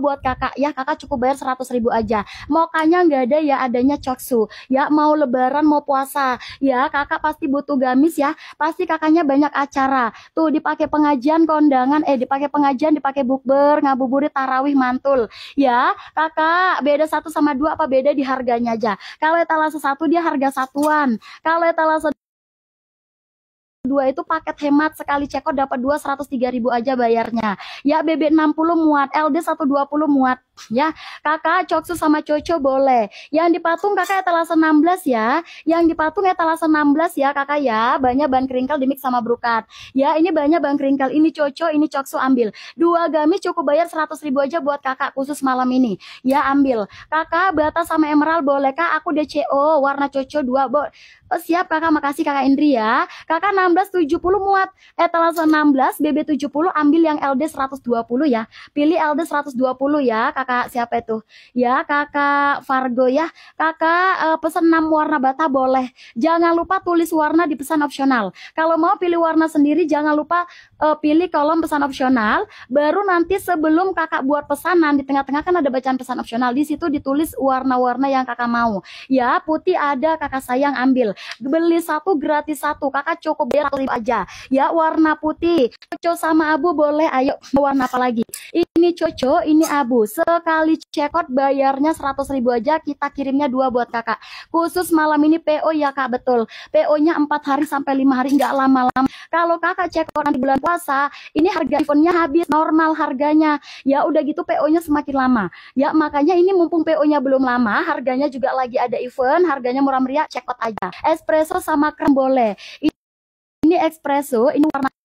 buat kakak ya kakak cukup bayar 100 ribu aja mau kanya nggak ada ya adanya coksu ya mau lebaran mau puasa ya kakak pasti butuh gamis ya pasti kakaknya banyak acara tuh dipakai pengajian kondangan eh dipakai pengajian dipakai bukber ngabuburit tarawih mantul ya kakak beda satu sama dua apa beda di harganya aja kalau etalase satu dia harga satuan kalau etalase dua itu paket hemat sekali cekot dapat dapat seratus tiga ribu aja bayarnya. Ya BB60 muat, LD 120 muat, ya. Kakak Coksu sama Coco boleh. Yang dipatung kakak etalase 16 ya. Yang dipatungnya etalase 16 ya kakak ya. Banyak ban keringkal dimix sama brukat. Ya ini banyak ban keringkal. Ini Coco, ini Coksu ambil. Dua gamis cukup bayar 100 ribu aja buat kakak khusus malam ini. Ya ambil. Kakak bata sama emerald boleh kak? Aku DCO warna Coco dua bo oh, siap kakak makasih kakak Indri ya. Kakak 1670 muat. Etalase 16 BB 70 ambil yang LD 120 ya. Pilih LD 120 ya kakak kakak siapa itu? Ya kakak Fargo ya. Kakak uh, eh, pesan 6 warna bata boleh. Jangan lupa tulis warna di pesan opsional. Kalau mau pilih warna sendiri jangan lupa uh, pilih kolom pesan opsional. Baru nanti sebelum kakak buat pesanan di tengah-tengah kan ada bacaan pesan opsional. Di situ ditulis warna-warna yang kakak mau. Ya putih ada kakak sayang ambil. Beli satu gratis satu. Kakak cukup biar aja. Ya warna putih. cocok sama abu boleh. Ayo warna apa lagi? Ini Coco, ini Abu. Sekali cekot bayarnya 100 ribu aja, kita kirimnya dua buat kakak. Khusus malam ini PO ya kak, betul. PO-nya 4 hari sampai 5 hari, nggak lama-lama. Kalau kakak cekot nanti bulan puasa, ini harga iPhone-nya habis, normal harganya. Ya udah gitu PO-nya semakin lama. Ya makanya ini mumpung PO-nya belum lama, harganya juga lagi ada event, harganya murah meriah, cekot aja. Espresso sama krem boleh. Ini espresso, ini warna